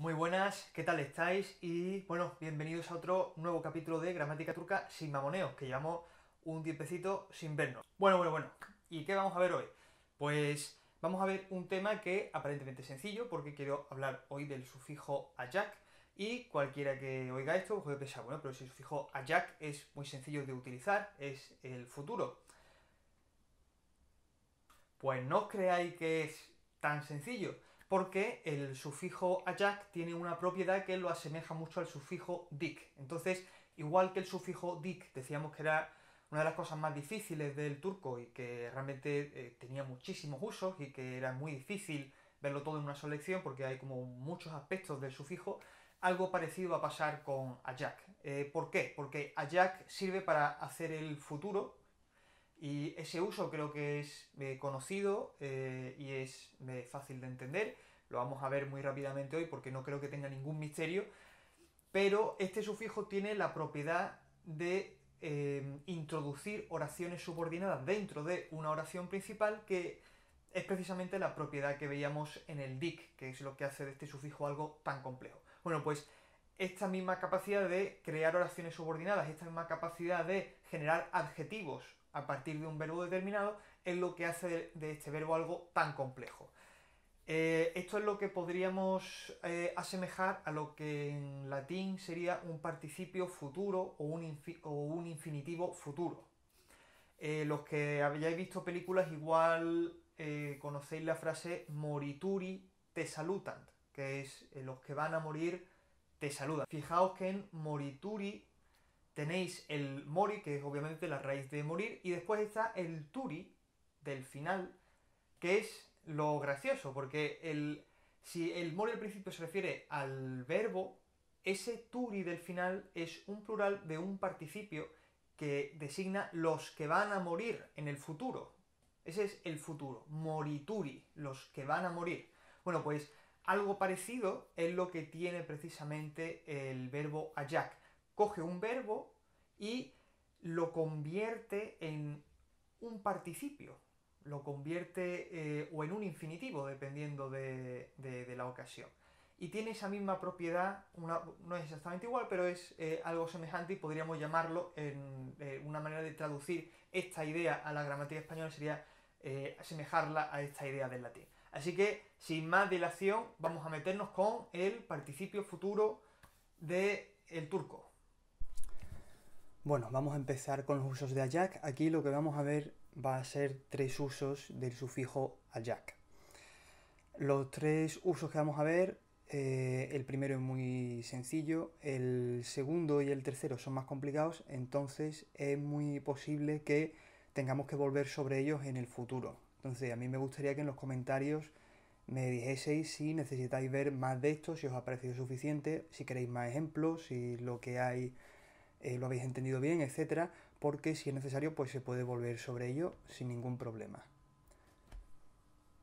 Muy buenas, ¿qué tal estáis? Y bueno, bienvenidos a otro nuevo capítulo de Gramática Turca sin mamoneo, que llevamos un tiempecito sin vernos. Bueno, bueno, bueno, ¿y qué vamos a ver hoy? Pues vamos a ver un tema que aparentemente es sencillo, porque quiero hablar hoy del sufijo ajak, y cualquiera que oiga esto puede pensar, bueno, pero si el sufijo ajak es muy sencillo de utilizar, es el futuro. Pues no os creáis que es tan sencillo porque el sufijo ajak tiene una propiedad que lo asemeja mucho al sufijo dik. Entonces, igual que el sufijo dik, decíamos que era una de las cosas más difíciles del turco y que realmente eh, tenía muchísimos usos y que era muy difícil verlo todo en una sola lección porque hay como muchos aspectos del sufijo, algo parecido va a pasar con ajak. Eh, ¿Por qué? Porque ajak sirve para hacer el futuro, y ese uso creo que es eh, conocido y es fácil de entender lo vamos a ver muy rápidamente hoy porque no creo que tenga ningún misterio, pero este sufijo tiene la propiedad de eh, introducir oraciones subordinadas dentro de una oración principal que es precisamente la propiedad que veíamos en el DIC, que es lo que hace de este sufijo algo tan complejo. Bueno, pues esta misma capacidad de crear oraciones subordinadas, esta misma capacidad de generar adjetivos a partir de un verbo determinado, es lo que hace de este verbo algo tan complejo. Eh, esto es lo que podríamos eh, asemejar a lo que en latín sería un participio futuro o un, un infinitivo futuro. Eh, los que habéis visto películas igual conocéis la frase morituri te salutant, que es los que van a morir te saludan. Fijaos que en morituri tenéis el mori, que es obviamente la raíz de morir, y después está el turi del final, que es lo gracioso, porque si el morir al principio se refiere al verbo, ese turi del final es un plural de un participio que designa los que van a morir en el futuro. Ese es el futuro, morituri, los que van a morir. Bueno, pues algo parecido es lo que tiene precisamente el verbo ajak. Coge un verbo y lo convierte en un participio, lo convierte eh, o en un infinitivo, dependiendo de, la ocasión. Y tiene esa misma propiedad, no es exactamente igual, pero es eh, algo semejante y podríamos llamarlo, en, eh, una manera de traducir esta idea a la gramática española sería asemejarla a esta idea del latín. Así que, sin más dilación, vamos a meternos con el participio futuro del el turco. Bueno, vamos a empezar con los usos de AYAK. Aquí lo que vamos a ver va a ser tres usos del sufijo jack Los tres usos que vamos a ver, eh, el primero es muy sencillo, el segundo y el tercero son más complicados, entonces es muy posible que tengamos que volver sobre ellos en el futuro. Entonces a mí me gustaría que en los comentarios me dijeseis si necesitáis ver más de esto, si os ha parecido suficiente, si queréis más ejemplos, si lo que hay eh, lo habéis entendido bien, etcétera porque si es necesario pues se puede volver sobre ello sin ningún problema.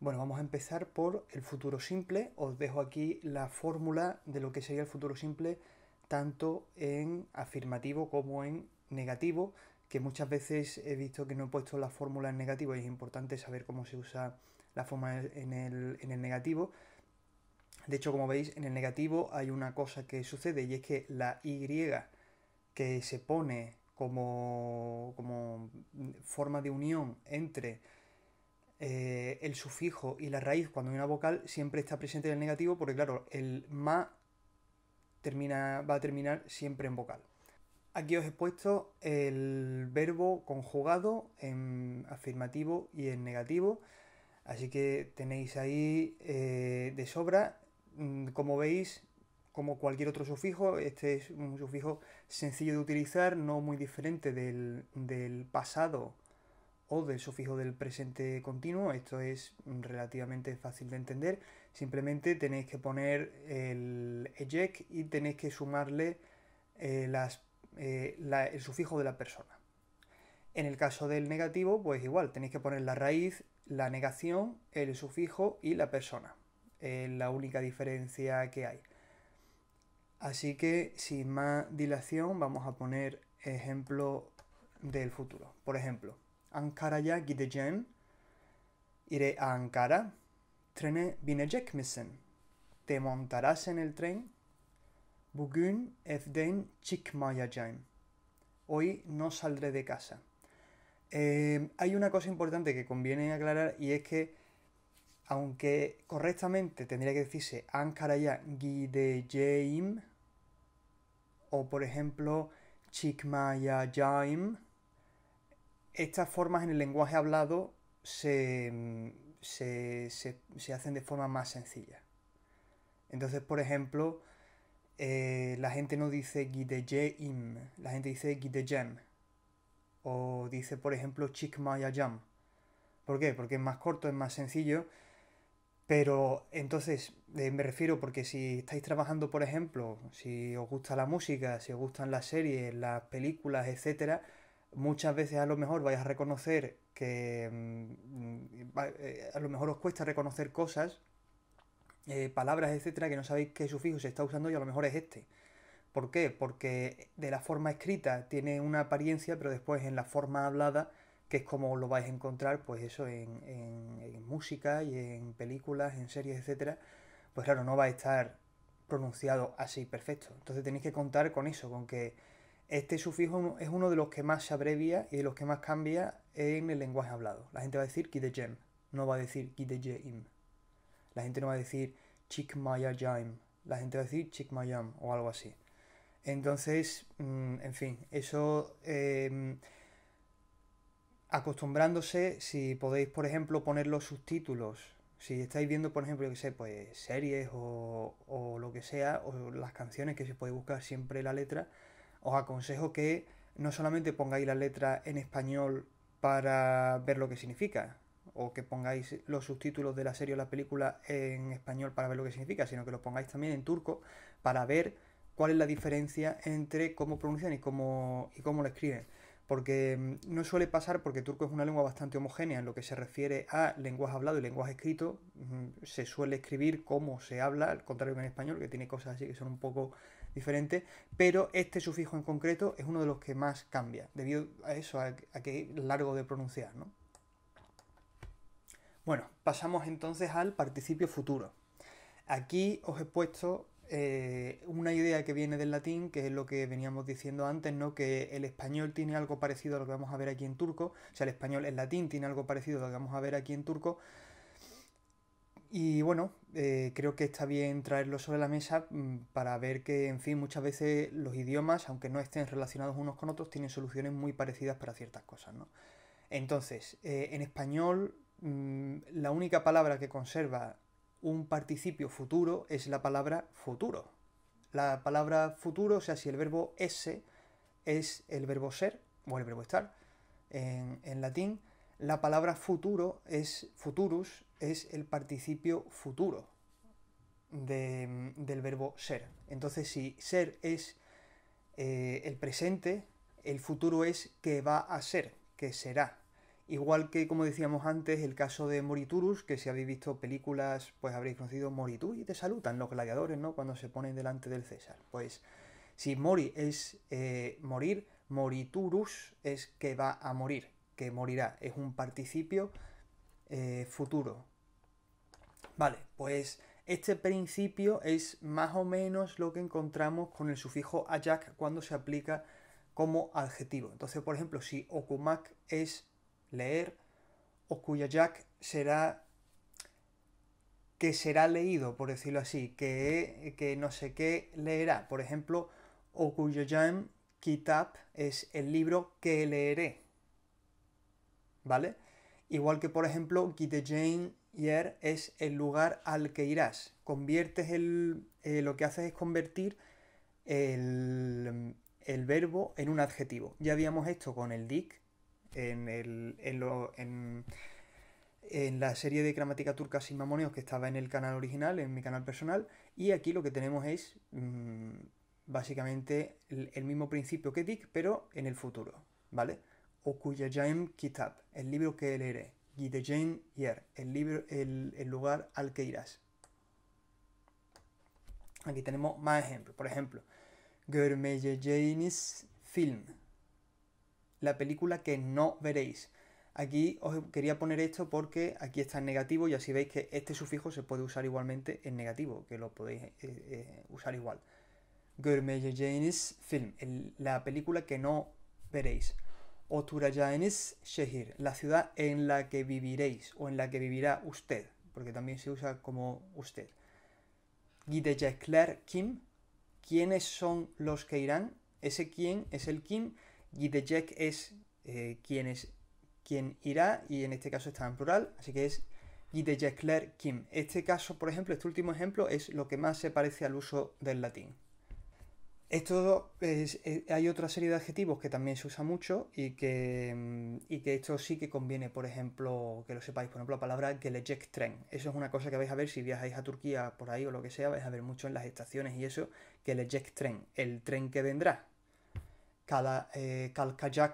Bueno, vamos a empezar por el futuro simple. Os dejo aquí la fórmula de lo que sería el futuro simple tanto en afirmativo como en negativo, que muchas veces he visto que no he puesto la fórmula en negativo y es importante saber cómo se usa la fórmula en el, en el negativo. De hecho, como veis, en el negativo hay una cosa que sucede y es que la Y que se pone como, forma de unión entre eh, el sufijo y la raíz cuando hay una vocal siempre está presente en el negativo porque claro, el ma termina, va a terminar siempre en vocal. Aquí os he puesto el verbo conjugado en afirmativo y en negativo, así que tenéis ahí eh, de sobra. Mm, como veis, como cualquier otro sufijo, este es un sufijo sencillo de utilizar, no muy diferente del, pasado o del sufijo del presente continuo. Esto es relativamente fácil de entender. Simplemente tenéis que poner el eject y tenéis que sumarle eh, las, eh, el sufijo de la persona. En el caso del negativo, pues igual, tenéis que poner la raíz, la negación, el sufijo y la persona. Es la única diferencia que hay. Así que sin más dilación vamos a poner ejemplo del futuro. Por ejemplo, Ankara'ya gideceğim. Iré a Ankara. Trene binecek misin? Te montarás en el tren. Bugün evden çıkmayacağım. Hoy no saldré de casa. Eh, hay una cosa importante que conviene aclarar y es que, aunque correctamente tendría que decirse Ankara'ya gideceğim, o por ejemplo jaim. Estas formas en el lenguaje hablado se, hacen de forma más sencilla. Entonces, por ejemplo, eh, la gente no dice Gidejeim, la gente dice Gidejem. O dice, por ejemplo, jam. ¿Por qué? Porque es más corto, es más sencillo. Pero entonces, eh, me refiero porque si estáis trabajando, por ejemplo, si os gusta la música, si os gustan las series, las películas, etcétera, muchas veces a lo mejor vais a reconocer que mm, eh, a lo mejor os cuesta reconocer cosas, eh, palabras, etcétera, que no sabéis qué sufijo se está usando y a lo mejor es este. ¿Por qué? Porque de la forma escrita tiene una apariencia, pero después en la forma hablada, que es como lo vais a encontrar, pues eso, en, en música y en películas, en series, etcétera, pues claro, no va a estar pronunciado así perfecto. Entonces tenéis que contar con eso, con que este sufijo es uno de los que más se abrevia y de los que más cambia en el lenguaje hablado. La gente va a decir Kidejem, no va a decir im. La gente no va a decir chikmayajaim, la gente va a decir chikmayam o algo así. Entonces, mm, en fin, eso... Em, acostumbrándose, si podéis, por ejemplo, poner los subtítulos si estáis viendo, por ejemplo, sé, pues series o, lo que sea, o las canciones que se puede buscar siempre la letra, os aconsejo que no solamente pongáis la letra en español para ver lo que significa, o que pongáis los subtítulos de la serie o la película en español para ver lo que significa, sino que lo pongáis también en turco para ver cuál es la diferencia entre cómo pronuncian y y cómo lo escriben porque mm, no suele pasar porque turco es una lengua bastante homogénea en lo que se refiere a lenguaje hablado y lenguaje escrito. Mm, se suele escribir como se habla, al contrario que en español, que tiene cosas así que son un poco diferentes, pero este sufijo en concreto es uno de los que más cambia, debido a eso, a, que es largo de pronunciar. Bueno, pasamos entonces al participio futuro. Aquí os he puesto eh, una idea que viene del latín, que es lo que veníamos diciendo antes, ¿no? Que el español tiene algo parecido a lo que vamos a ver aquí en turco, o sea, el español, el latín tiene algo parecido a lo que vamos a ver aquí en turco. Y bueno, eh, creo que está bien traerlo sobre la mesa mm, para ver que, en fin, muchas veces los idiomas, aunque no estén relacionados unos con otros, tienen soluciones muy parecidas para ciertas cosas, ¿no? Entonces, eh, en español, mm, la única palabra que conserva un participio futuro es la palabra futuro. La palabra futuro, o sea, si el verbo ese es el verbo ser o el verbo estar en, latín, la palabra futuro es futurus, es el participio futuro del verbo ser. Entonces, si ser es eh, el presente, el futuro es que va a ser, que será, Igual que, como decíamos antes, el caso de Moriturus, que si habéis visto películas, pues habréis conocido Moritur y te saludan los gladiadores, ¿no? Cuando se ponen delante del César. Pues si Mori es eh, morir, Moriturus es que va a morir, que morirá. Es un participio eh, futuro. Vale, pues este principio es más o menos lo que encontramos con el sufijo ajak cuando se aplica como adjetivo. Entonces, por ejemplo, si okumak es leer o cuya Jack será que será leído, por decirlo así, que, no sé qué leerá. Por ejemplo, o ya Kitab es el libro que leeré. ¿Vale? Igual que, por ejemplo, Gitejain Yer es el lugar al que irás. Conviertes el. Eh, lo que haces es convertir el, verbo en un adjetivo. Ya habíamos esto con el dic, en, la serie de gramática turca sin mamoneos que estaba en el canal original, en mi canal personal, y aquí lo que tenemos es mm, básicamente el, mismo principio que Dick, pero en el futuro, ¿vale? kitab, el libro que leeré. Gideceğim yer, el, libro, el, lugar al que irás. Aquí tenemos más ejemplos. Por ejemplo, Görmeyeceğiniz film, la película que no veréis. Aquí os quería poner esto porque aquí está en negativo y así veis que este sufijo se puede usar igualmente en negativo, que lo podéis eh, eh, usar igual. Görmeyeceğiniz film, la película que no veréis. Oturacağınız şehir, la ciudad en la que viviréis o en la que vivirá usted, porque también se usa como usted. Gidecekler kim, ¿quiénes son los que irán? Ese quién es el kim y es eh, es quien irá y en este caso está en plural, así que es Claire Kim. Este caso, por ejemplo, este último ejemplo es lo que más se parece al uso del latín. Esto es, eh, hay otra serie de adjetivos que también se usa mucho y que, mm, y que esto sí que conviene, por ejemplo, que lo sepáis. Por ejemplo, la palabra Gelejec tren. Eso es una cosa que vais a ver si viajáis a Turquía por ahí o lo que sea, vais a ver mucho en las estaciones y eso, que gelejek tren, el tren que vendrá. Kalkayak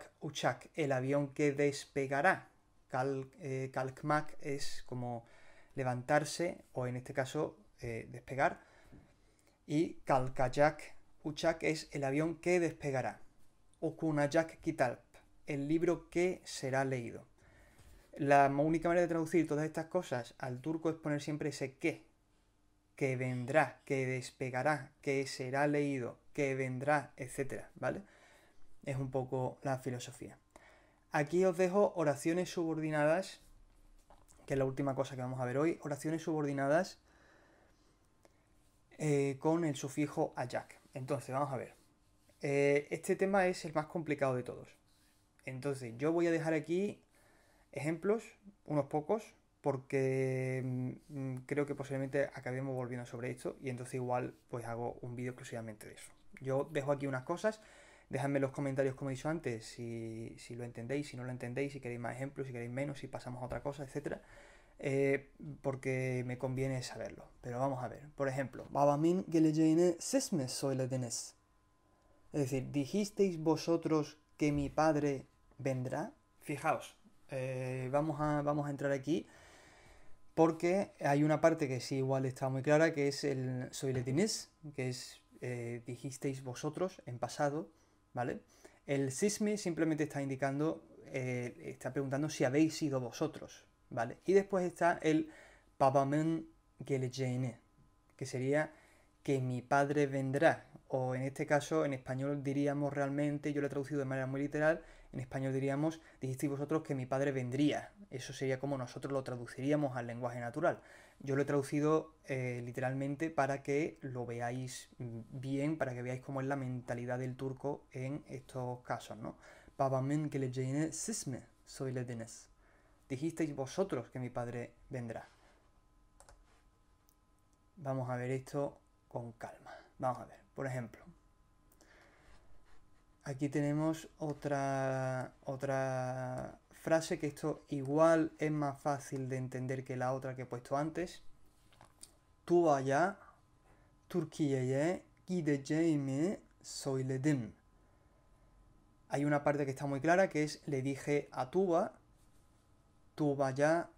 eh, Uchak, el avión que despegará. Kal, Kalkmak eh, es como levantarse o en este caso eh, despegar. Y Kalkajak Uchak es el avión que despegará. Okunajak Kitalp, el libro que será leído. La única manera de traducir todas estas cosas al turco es poner siempre ese que. Que vendrá, que despegará, que será leído, que vendrá, etcétera, ¿vale? Es un poco la filosofía. Aquí os dejo oraciones subordinadas, que es la última cosa que vamos a ver hoy. Oraciones subordinadas eh, con el sufijo Jack. Entonces, vamos a ver. Eh, este tema es el más complicado de todos. Entonces, yo voy a dejar aquí ejemplos, unos pocos, porque mm, mm, creo que posiblemente acabemos volviendo sobre esto y entonces igual pues hago un vídeo exclusivamente de eso. Yo dejo aquí unas cosas Dejadme en los comentarios, como he dicho antes, si, lo entendéis, si no lo entendéis, si queréis más ejemplos, si queréis menos, si pasamos a otra cosa, etc. Eh, porque me conviene saberlo. Pero vamos a ver. Por ejemplo, Babamin gelejene sesmes soy Es decir, ¿dijisteis vosotros que mi padre vendrá? Fijaos, eh, vamos, a, vamos a entrar aquí porque hay una parte que sí igual está muy clara, que es el soy que es eh, dijisteis vosotros en pasado, ¿vale? El sisme simplemente está indicando, eh, está preguntando si habéis sido vosotros, ¿vale? Y después está el pabamen gelejene que sería que mi padre vendrá, o en este caso en español diríamos realmente, yo lo he traducido de manera muy literal, en español diríamos, dijisteis vosotros que mi padre vendría. Eso sería como nosotros lo traduciríamos al lenguaje natural. Yo lo he traducido eh, literalmente para que lo veáis bien, para que veáis cómo es la mentalidad del turco en estos casos, ¿no? Babamın geleceğine soy le söylediniz? Dijisteis vosotros que mi padre vendrá. Vamos a ver esto con calma. Vamos a ver, por ejemplo aquí tenemos otra, otra frase que esto igual es más fácil de entender que la otra que he puesto antes. Tu allá, Türkiye'ye soy söyledim. Hay una parte que está muy clara que es le dije a Tuba, Tuba ya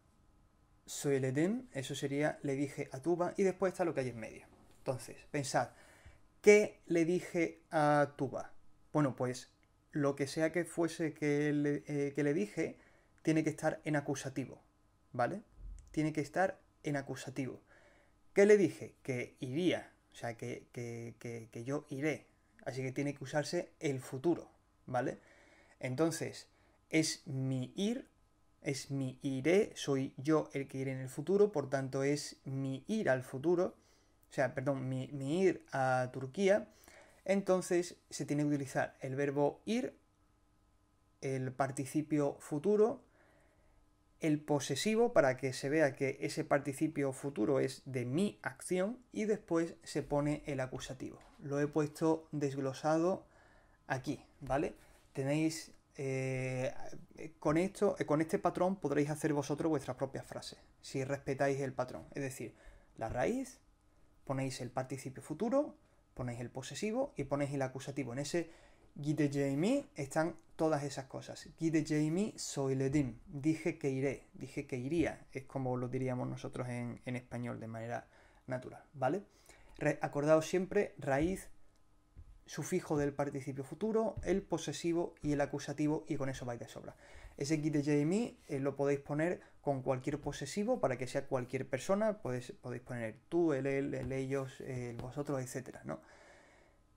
söyledim, eso sería le dije a Tuba y después está lo que hay en medio. Entonces, pensad, ¿qué le dije a Tuba? Bueno, pues lo que sea que fuese que le, eh, que le dije tiene que estar en acusativo, ¿vale? Tiene que estar en acusativo. ¿Qué le dije? Que iría, o sea, que, que, que, yo iré. Así que tiene que usarse el futuro, ¿vale? Entonces, es mi ir, es mi iré, soy yo el que iré en el futuro, por tanto es mi ir al futuro, o sea, perdón, mi ir a Turquía, entonces se tiene que utilizar el verbo ir, el participio futuro, el posesivo para que se vea que ese participio futuro es de mi acción y después se pone el acusativo. Lo he puesto desglosado aquí, ¿vale? Tenéis eh, con esto, con este patrón podréis hacer vosotros vuestras propias frases, si respetáis el patrón. Es decir, la raíz, ponéis el participio futuro, Ponéis el posesivo y ponéis el acusativo. En ese Jamie' están todas esas cosas. SOY ledim. Dije que iré, dije que iría. Es como lo diríamos nosotros en, español de manera natural, ¿vale? acordaos siempre, raíz sufijo del participio futuro, el posesivo y el acusativo y con eso vais de sobra. Ese kit de Jamie eh, lo podéis poner con cualquier posesivo para que sea cualquier persona, podéis, poner tú, el él, el ellos, el vosotros, etcétera, ¿no?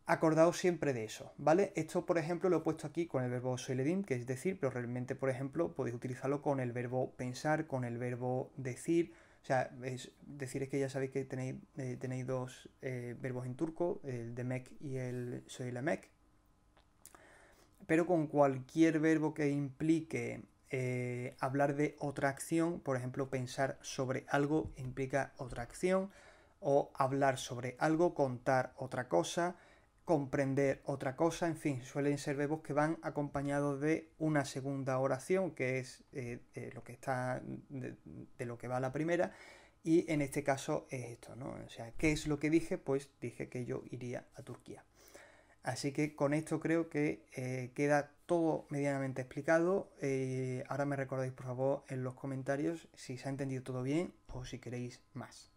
Acordaos siempre de eso, ¿vale? Esto, por ejemplo, lo he puesto aquí con el verbo soiledim, que es decir, pero realmente, por ejemplo, podéis utilizarlo con el verbo pensar, con el verbo decir, o sea, es decir es que ya sabéis que tenéis, eh, dos eh, verbos en turco, el de demek y el soy la mek. Pero con cualquier verbo que implique eh, hablar de otra acción, por ejemplo, pensar sobre algo implica otra acción, o hablar sobre algo, contar otra cosa, comprender otra cosa, en fin, suelen ser verbos que van acompañados de una segunda oración, que es eh, lo que está de, lo que va la primera, y en este caso es esto, ¿no? O sea, ¿qué es lo que dije? Pues dije que yo iría a Turquía. Así que con esto creo que eh, queda todo medianamente explicado. Eh, ahora me recordáis por favor en los comentarios si se ha entendido todo bien o si queréis más.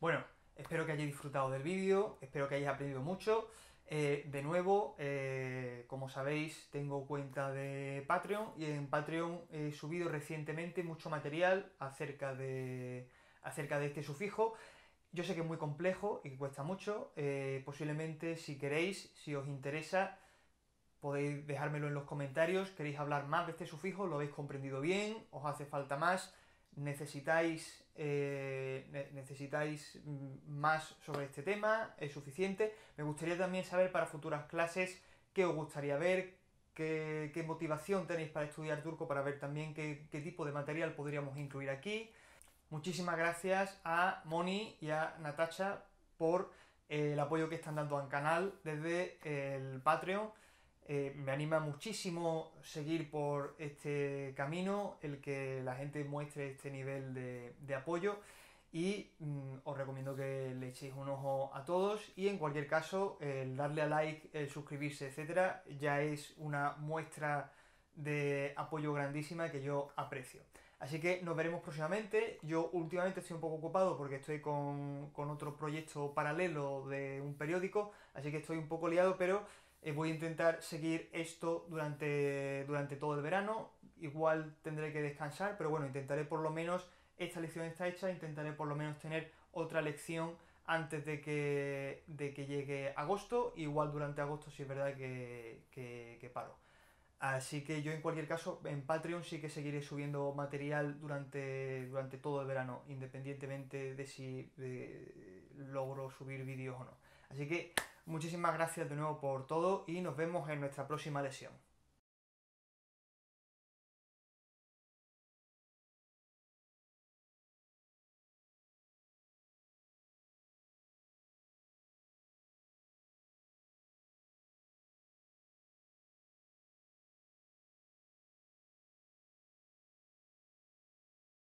Bueno, Espero que hayáis disfrutado del vídeo, espero que hayáis aprendido mucho. Eh, de nuevo, eh, como sabéis, tengo cuenta de Patreon y en Patreon he subido recientemente mucho material acerca de, acerca de este sufijo. Yo sé que es muy complejo y que cuesta mucho. Eh, posiblemente, si queréis, si os interesa, podéis dejármelo en los comentarios. ¿Queréis hablar más de este sufijo? ¿Lo habéis comprendido bien? ¿Os hace falta más? necesitáis, eh, necesitáis mm, más sobre este tema, es suficiente. Me gustaría también saber para futuras clases qué os gustaría ver, qué, motivación tenéis para estudiar turco, para ver también qué, qué, tipo de material podríamos incluir aquí. Muchísimas gracias a Moni y a Natasha por eh, el apoyo que están dando al canal desde el Patreon. Eh, me anima muchísimo seguir por este camino, el que la gente muestre este nivel de, apoyo y mm, os recomiendo que le echéis un ojo a todos y en cualquier caso el darle a like, el suscribirse, etcétera, ya es una muestra de apoyo grandísima que yo aprecio. Así que nos veremos próximamente. Yo últimamente estoy un poco ocupado porque estoy con, con otro proyecto paralelo de un periódico, así que estoy un poco liado, pero eh, voy a intentar seguir esto durante, durante todo el verano. Igual tendré que descansar, pero bueno, intentaré por lo menos, esta lección está hecha, intentaré por lo menos tener otra lección antes de que, que llegue agosto. Igual durante agosto si es verdad que, paro. Así que yo en cualquier caso en Patreon sí que seguiré subiendo material durante, durante todo el verano, independientemente de si logro subir vídeos o no. Así que Muchísimas gracias de nuevo por todo y nos vemos en nuestra próxima lesión.